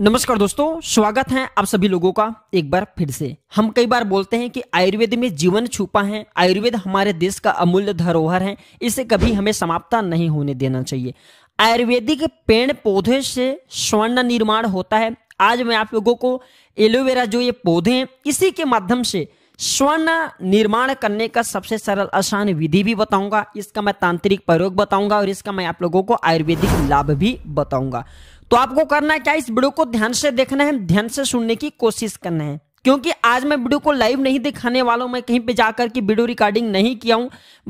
नमस्कार दोस्तों स्वागत है आप सभी लोगों का एक बार फिर से हम कई बार बोलते हैं कि आयुर्वेद में जीवन छुपा है आयुर्वेद हमारे देश का अमूल्य धरोहर है इसे कभी हमें समाप्ता नहीं होने देना चाहिए आयुर्वेदिक पेड़ पौधे से स्वर्ण निर्माण होता है आज मैं आप लोगों को एलोवेरा जो ये पौधे हैं इसी के माध्यम से स्वर्ण निर्माण करने का सबसे सरल आसान विधि भी बताऊंगा इसका मैं तांत्रिक प्रयोग बताऊंगा और इसका मैं आप लोगों को आयुर्वेदिक लाभ भी बताऊंगा तो आपको करना क्या इस वीडियो को ध्यान से देखना है ध्यान से सुनने की कोशिश करना है क्योंकि आज मैं वीडियो को लाइव नहीं दिखाने वाला हूँ मैं कहीं पे जाकर के वीडियो रिकॉर्डिंग नहीं किया हूँ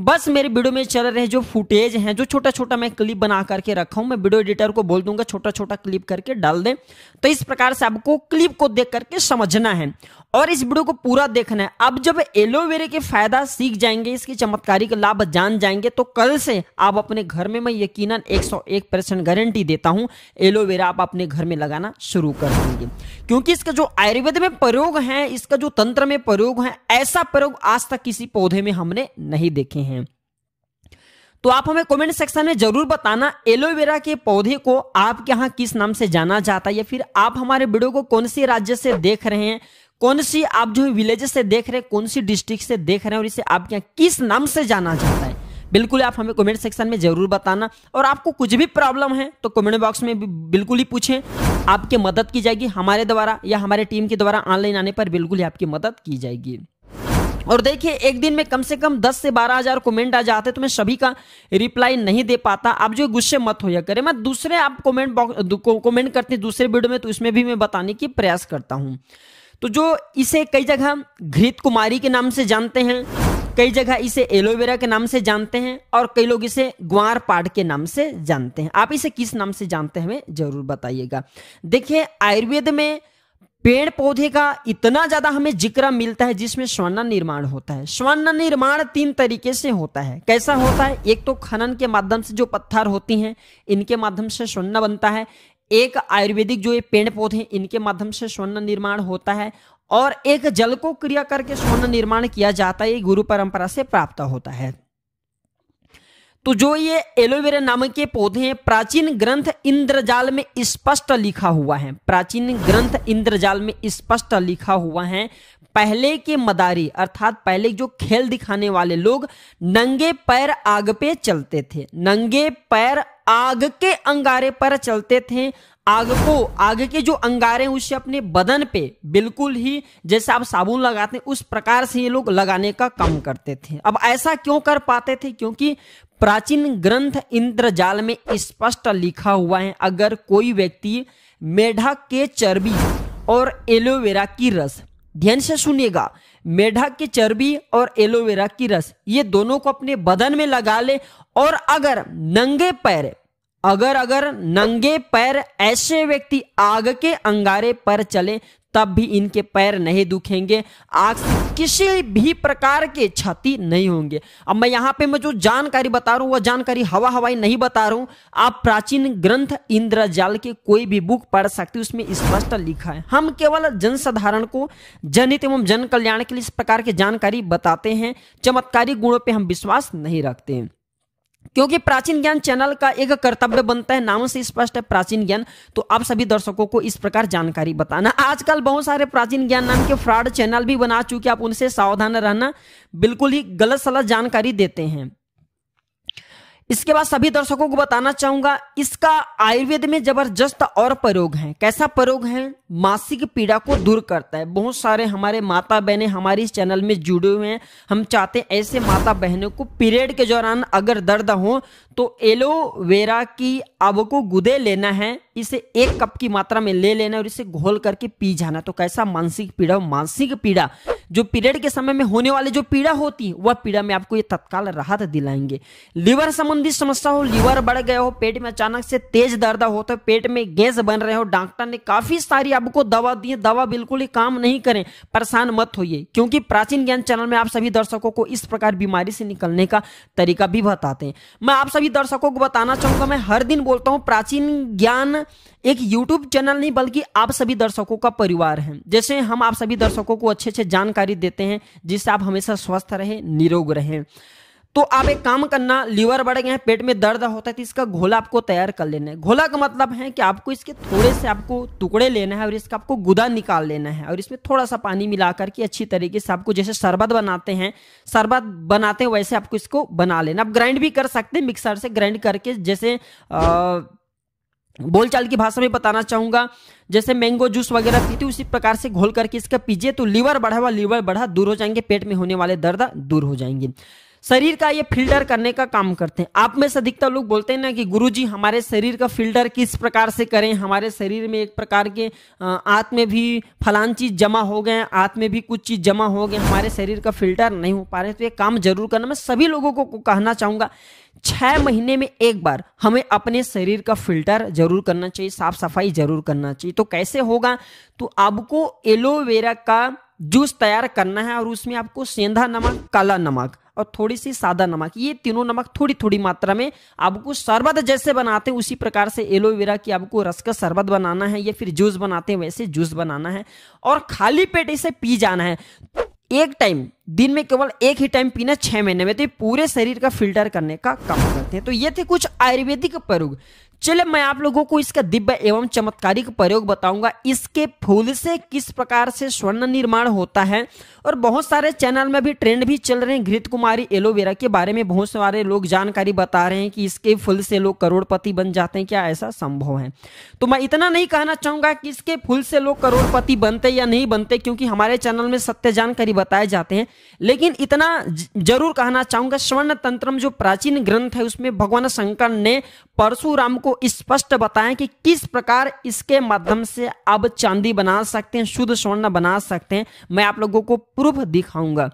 बस मेरे वीडियो में चल रहे जो फुटेज हैं जो छोटा छोटा मैं क्लिप बना करके रखा हूं मैं वीडियो एडिटर को बोल दूंगा छोटा छोटा क्लिप करके डाल दें तो इस प्रकार से आपको क्लिप को देख करके समझना है और इस वीडियो को पूरा देखना है अब जब एलोवेरा के फायदा सीख जाएंगे इसकी चमत्कारी का लाभ जान जाएंगे तो कल से आप अपने घर में मैं यकीन एक परसेंट गारंटी देता हूँ एलोवेरा आप अपने घर में लगाना शुरू कर देंगे क्योंकि इसका जो आयुर्वेद में प्रयोग है इसका जो तंत्र में प्रयोग है ऐसा प्रयोग आज तक किसी पौधे में हमने नहीं देखे हैं तो आप हमें कमेंट सेक्शन में जरूर बताना एलोवेरा के पौधे को आपके यहां किस नाम से जाना जाता है या फिर आप हमारे वीडियो को कौन से राज्य से देख रहे हैं कौन सी आप जो विलेज से देख रहे हैं कौन सी डिस्ट्रिक्ट से देख रहे हैं और इसे आपके यहाँ किस नाम से जाना जाता है बिल्कुल आप हमें कमेंट सेक्शन में जरूर बताना और आपको कुछ भी प्रॉब्लम है तो कमेंट बॉक्स में बिल्कुल ही पूछें आपकी मदद की जाएगी हमारे द्वारा या हमारे टीम के द्वारा ऑनलाइन आने पर बिल्कुल ही आपकी मदद की जाएगी और देखिए एक दिन में कम से कम 10 से बारह हजार कमेंट आ जाते तो मैं सभी का रिप्लाई नहीं दे पाता आप जो गुस्से मत होया करें मैं दूसरे आप कमेंट बॉक्स कॉमेंट करते हैं दूसरे वीडियो में तो इसमें भी मैं बताने की प्रयास करता हूँ तो जो इसे कई जगह घृत कुमारी के नाम से जानते हैं कई जगह इसे एलोवेरा के नाम से जानते हैं और कई लोग इसे ग्वार पाड़ के नाम से जानते हैं आप इसे किस नाम से जानते हैं हमें जरूर बताइएगा देखिए आयुर्वेद में पेड़ पौधे का इतना ज्यादा हमें जिक्र मिलता है जिसमें स्वर्ण निर्माण होता है स्वर्ण निर्माण तीन तरीके से होता है कैसा होता है एक तो खनन के माध्यम से जो पत्थर होती हैं इनके माध्यम से स्वर्ण बनता है एक आयुर्वेदिक जो ये पेड़ पौधे इनके माध्यम से स्वर्ण निर्माण होता है और एक जल को क्रिया करके स्वर्ण निर्माण किया जाता है गुरु परंपरा से प्राप्त होता है तो जो ये एलोवेरा नाम के पौधे हैं प्राचीन ग्रंथ इंद्रजाल में स्पष्ट लिखा हुआ है प्राचीन ग्रंथ इंद्रजाल में स्पष्ट लिखा हुआ है पहले के मदारी अर्थात पहले जो खेल दिखाने वाले लोग नंगे पैर आग पे चलते थे नंगे पैर आग के अंगारे पर चलते थे आग को आग के जो अंगारे हैं उसे अपने बदन पे बिल्कुल ही जैसे आप साबुन लगाते हैं उस प्रकार से ये लोग लगाने का काम करते थे अब ऐसा क्यों कर पाते थे क्योंकि प्राचीन ग्रंथ इंद्रजाल में स्पष्ट लिखा हुआ है अगर कोई व्यक्ति मेढा के चर्बी और एलोवेरा की रस ध्यान से सुनिएगा मेढा की चर्बी और एलोवेरा की रस ये दोनों को अपने बदन में लगा ले और अगर नंगे पैर अगर अगर नंगे पैर ऐसे व्यक्ति आग के अंगारे पर चले तब भी इनके पैर नहीं दुखेंगे आग से किसी भी प्रकार के क्षति नहीं होंगे अब मैं यहाँ पे मैं जो जानकारी बता रहा हूं वह जानकारी हवा हवाई नहीं बता रहा हूं आप प्राचीन ग्रंथ इंद्रजाल के कोई भी बुक पढ़ सकते उसमें स्पष्ट लिखा है हम केवल जनसाधारण को जनहित एवं जन कल्याण के लिए इस प्रकार की जानकारी बताते हैं चमत्कारी गुणों पर हम विश्वास नहीं रखते हैं क्योंकि प्राचीन ज्ञान चैनल का एक कर्तव्य बनता है नाम से स्पष्ट है प्राचीन ज्ञान तो आप सभी दर्शकों को इस प्रकार जानकारी बताना आजकल बहुत सारे प्राचीन ज्ञान नाम के फ्रॉड चैनल भी बना चुके आप उनसे सावधान रहना बिल्कुल ही गलत सलत जानकारी देते हैं इसके बाद सभी दर्शकों को बताना चाहूंगा इसका आयुर्वेद में जबरदस्त और प्रयोग है कैसा प्रयोग है मासिक पीड़ा को दूर करता है बहुत सारे हमारे माता बहनें हमारे इस चैनल में जुड़े हुए हैं हम चाहते हैं ऐसे माता बहनों को पीरियड के दौरान अगर दर्द हो तो एलोवेरा की को गुदे लेना है इसे एक कप की मात्रा में ले लेना और इसे घोल करके पी जाना तो कैसा मानसिक पीड़ा मानसिक पीड़ा जो पीरियड के समय में होने वाले जो पीड़ा होती है वह पीड़ा में आपको ये तत्काल राहत दिलाएंगे लीवर संबंधी समस्या हो लीवर बढ़ गया हो पेट में अचानक से तेज दर्द होता तो है पेट में गैस बन रहे हो डॉक्टर ने काफी सारी आपको दवा दी है दवा बिल्कुल ही काम नहीं करें परेशान मत होइए क्योंकि प्राचीन ज्ञान चैनल में आप सभी दर्शकों को इस प्रकार बीमारी से निकलने का तरीका भी बताते हैं मैं आप सभी दर्शकों को बताना चाहूंगा मैं हर दिन बोलता हूँ प्राचीन ज्ञान एक यूट्यूब चैनल नहीं बल्कि आप सभी दर्शकों का परिवार है जैसे हम आप सभी दर्शकों को अच्छे अच्छे जान जानकारी देते हैं जिससे आप हमेशा स्वस्थ रहें निरोग रहें तो आप एक काम करना लीवर बढ़ गए हैं पेट में दर्द होता है तो इसका घोला आपको तैयार कर लेना है घोला का मतलब है कि आपको इसके थोड़े से आपको टुकड़े लेना है और इसका आपको गुदा निकाल लेना है और इसमें थोड़ा सा पानी मिला करके अच्छी तरीके से आपको जैसे शरबत बनाते हैं शरबत बनाते हैं वैसे आपको इसको बना लेना आप ग्राइंड भी कर सकते हैं मिक्सर से ग्राइंड करके जैसे आ, बोलचाल की भाषा में बताना चाहूंगा जैसे मैंगो जूस वगैरह पीते उसी प्रकार से घोल करके इसका पीजिए तो लीवर बढ़ा हुआ लीवर बढ़ा दूर हो जाएंगे पेट में होने वाले दर्द दूर हो जाएंगे शरीर का ये फिल्टर करने का काम करते हैं आप में से अधिकतर लोग बोलते हैं ना कि गुरुजी हमारे शरीर का फिल्टर किस प्रकार से करें हमारे शरीर में एक प्रकार के आंत में भी फलान चीज़ जमा हो गए आंत में भी कुछ चीज़ जमा हो गए हमारे शरीर का फिल्टर नहीं हो पा रहे तो ये काम जरूर करना मैं सभी लोगों को कहना चाहूँगा छः महीने में एक बार हमें अपने शरीर का फिल्टर जरूर करना चाहिए साफ सफाई जरूर करना चाहिए तो कैसे होगा तो आपको एलोवेरा का जूस तैयार करना है और उसमें आपको सेंधा नमक काला नमक और थोड़ी सी सादा नमक ये तीनों नमक थोड़ी थोड़ी मात्रा में आपको शरबत जैसे बनाते हैं उसी प्रकार से एलोवेरा की आपको रस का शरबत बनाना है या फिर जूस बनाते हैं वैसे जूस बनाना है और खाली पेट इसे पी जाना है एक टाइम दिन में केवल एक ही टाइम पीना छह महीने में तो ये पूरे शरीर का फिल्टर करने का काम करते हैं तो ये थे कुछ आयुर्वेदिक प्रयोग चलिए मैं आप लोगों को इसका दिव्य एवं चमत्कारिक प्रयोग बताऊंगा इसके फूल से किस प्रकार से स्वर्ण निर्माण होता है और बहुत सारे चैनल में भी ट्रेंड भी चल रहे हैं घृत कुमारी एलोवेरा के बारे में बहुत सारे लोग जानकारी बता रहे हैं कि इसके फूल से लोग करोड़पति बन जाते हैं क्या ऐसा संभव है तो मैं इतना नहीं कहना चाहूंगा कि इसके फूल से लोग करोड़पति बनते या नहीं बनते क्योंकि हमारे चैनल में सत्य जानकारी बताए जाते हैं लेकिन इतना जरूर कहना चाहूंगा स्वर्ण तंत्रम जो प्राचीन ग्रंथ है उसमें भगवान शंकर ने परशुराम को स्पष्ट बताएं कि किस प्रकार इसके माध्यम से आप चांदी बना सकते हैं शुद्ध स्वर्ण बना सकते हैं मैं आप लोगों को प्रूफ दिखाऊंगा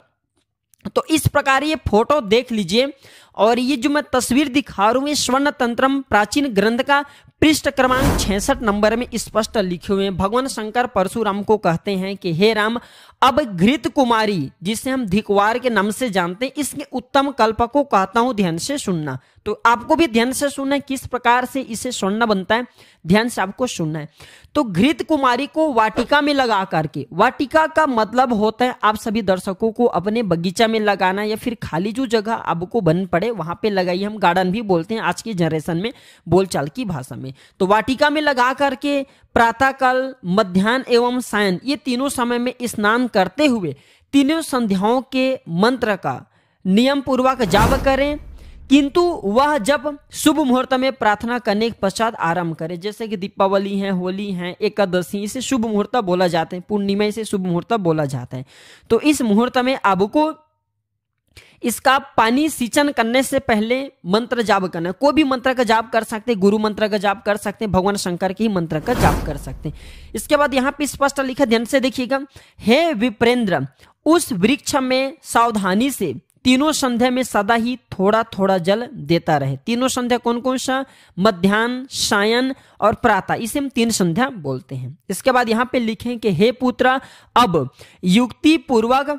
तो इस प्रकार ये फोटो देख लीजिए और ये जो मैं तस्वीर दिखा रहा हूँ ये स्वर्ण तंत्रम प्राचीन ग्रंथ का पृष्ठ क्रमांक छसठ नंबर में स्पष्ट लिखे हुए हैं भगवान शंकर परशुराम को कहते हैं कि हे राम अब घृत कुमारी जिसे हम धिकवार के नाम से जानते हैं इसके उत्तम कल्प को कहता हूं ध्यान से सुनना तो आपको भी ध्यान से सुनना है किस प्रकार से इसे सुनना बनता है ध्यान से आपको सुनना है तो घृत कुमारी को वाटिका में लगा करके वाटिका का मतलब होता है आप सभी दर्शकों को अपने बगीचा में लगाना या फिर खाली जो जगह आपको बन पड़े पड़े वहां पे लगाइए हम गार्डन भी बोलते हैं आज की जनरेशन में बोलचाल की भाषा में तो वाटिका में लगा करके प्रातःकाल मध्यान्ह एवं सायन ये तीनों समय में स्नान करते हुए तीनों संध्याओं के मंत्र का नियम पूर्वक जाप करें किंतु वह जब शुभ मुहूर्त में प्रार्थना करने के पश्चात आरंभ करें जैसे कि दीपावली है होली है एकादशी इसे शुभ मुहूर्त बोला जाते हैं पूर्णिमा इसे शुभ मुहूर्त बोला जाता है तो इस मुहूर्त में आपको इसका पानी सिंचन करने से पहले मंत्र जाप करना कोई भी मंत्र का जाप कर सकते हैं गुरु मंत्र का जाप कर सकते हैं भगवान शंकर के ही मंत्र का जाप कर सकते हैं इसके बाद यहाँ पे स्पष्ट लिखा ध्यान से देखिएगा हे विप्रेंद्र उस वृक्ष में सावधानी से तीनों संध्या में सदा ही थोड़ा थोड़ा जल देता रहे तीनों संध्या कौन कौन सा मध्यान्ह सायन और प्रातः इसे हम तीन संध्या बोलते हैं इसके बाद यहाँ पे लिखे कि हे पुत्र अब युक्ति पूर्वक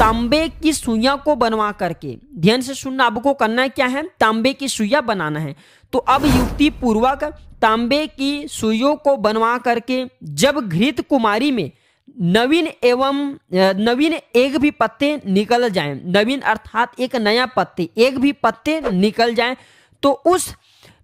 तांबे की सुइया को बनवा करके ध्यान से सुनना आपको करना है क्या है तांबे की सुइया बनाना है तो अब युक्ति पूर्वक तांबे की सुइयों को बनवा करके जब घृत कुमारी में नवीन एवं नवीन एक भी पत्ते निकल जाएं नवीन अर्थात एक नया पत्ते एक भी पत्ते निकल जाएं तो उस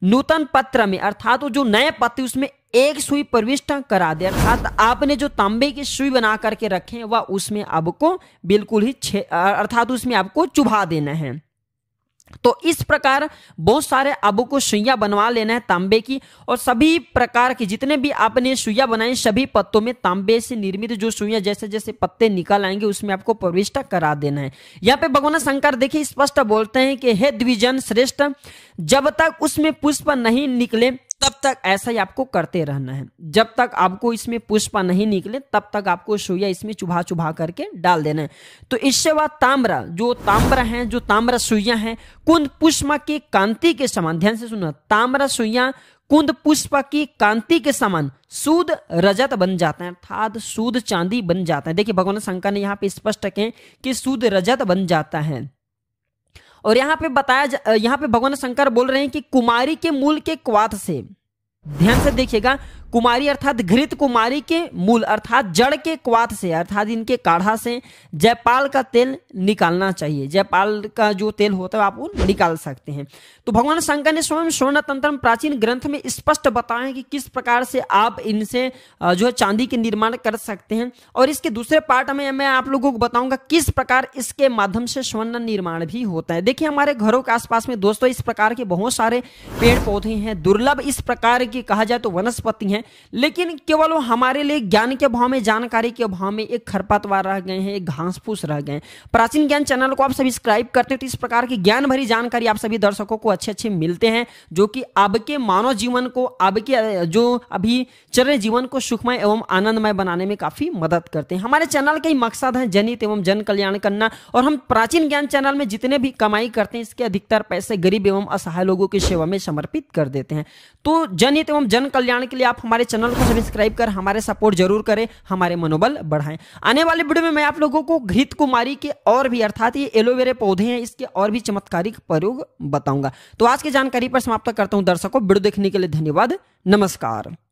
नूतन पत्र में अर्थात वो जो नए पत्ते उसमें एक सुई प्रविष्ट करा दे अर्थात आपने जो तांबे की सुई बना करके रखे वह उसमें आपको बिल्कुल ही छे अर्थात उसमें आपको चुभा देना है तो इस प्रकार बहुत सारे आबू को सुइया बनवा लेना है तांबे की और सभी प्रकार की जितने भी आपने सुइया बनाए सभी पत्तों में तांबे से निर्मित जो सुइया जैसे जैसे पत्ते निकल आएंगे उसमें आपको प्रविष्ट करा देना है यहाँ पे भगवान शंकर देखिए स्पष्ट बोलते हैं कि हे द्विजन श्रेष्ठ जब तक उसमें पुष्प नहीं निकले तब तक ऐसा ही आपको करते रहना है जब तक आपको इसमें पुष्पा नहीं निकले तब तक आपको सुइया इसमें चुभा चुभा करके डाल देना है तो इससे बाद ताम्रा जो ताम्र है जो ताम्र सुइया है कुंद पुष्पा की कांति के समान ध्यान से सुनना ताम्र सुइया कुंद पुष्पा की कांति के समान सूद रजत बन जाते हैं अर्थात सूद चांदी बन जाता है देखिए भगवान शंकर ने यहाँ पे स्पष्ट कहें कि सूद रजत बन जाता है और यहाँ पे बताया यहाँ पे भगवान शंकर बोल रहे हैं कि कुमारी के मूल के क्वाथ से ध्यान से देखिएगा कुमारी अर्थात घृत कुमारी के मूल अर्थात जड़ के क्वाथ से अर्थात इनके काढ़ा से जयपाल का तेल निकालना चाहिए जयपाल का जो तेल होता है आप वो निकाल सकते हैं तो भगवान शंकर ने स्वयं स्वर्ण तंत्र प्राचीन ग्रंथ में स्पष्ट बताया कि किस प्रकार से आप इनसे जो है चांदी के निर्माण कर सकते हैं और इसके दूसरे पार्ट में मैं आप लोगों को बताऊंगा किस प्रकार इसके माध्यम से स्वर्ण निर्माण भी होता है देखिए हमारे घरों के आसपास में दोस्तों इस प्रकार के बहुत सारे पेड़ पौधे हैं दुर्लभ इस प्रकार की कहा जाए तो वनस्पति है हैं लेकिन केवल वो हमारे लिए ज्ञान के भाव में जानकारी के भाव में एक खरपतवार रह गए हैं एक घास फूस रह गए प्राचीन ज्ञान चैनल को आप सब्सक्राइब करते हैं तो इस प्रकार की ज्ञान भरी जानकारी आप सभी दर्शकों को अच्छे अच्छे मिलते हैं जो कि अब के मानव जीवन को अब के जो अभी चल रहे जीवन को सुखमय एवं आनंदमय बनाने में काफी मदद करते हैं हमारे चैनल का ही मकसद है जनित एवं जन कल्याण करना और हम प्राचीन ज्ञान चैनल में जितने भी कमाई करते हैं इसके अधिकतर पैसे गरीब एवं असहाय लोगों की सेवा में समर्पित कर देते हैं तो जनित एवं जन कल्याण के लिए आप हमारे चैनल को सब्सक्राइब कर हमारे सपोर्ट जरूर करें हमारे मनोबल बढ़ाएं आने वाले वीडियो में मैं आप लोगों को घृत कुमारी के और भी अर्थात ये एलोवेरा पौधे हैं इसके और भी चमत्कारिक प्रयोग बताऊंगा तो आज की जानकारी पर समाप्त करता हूँ दर्शकों वीडियो देखने के लिए धन्यवाद नमस्कार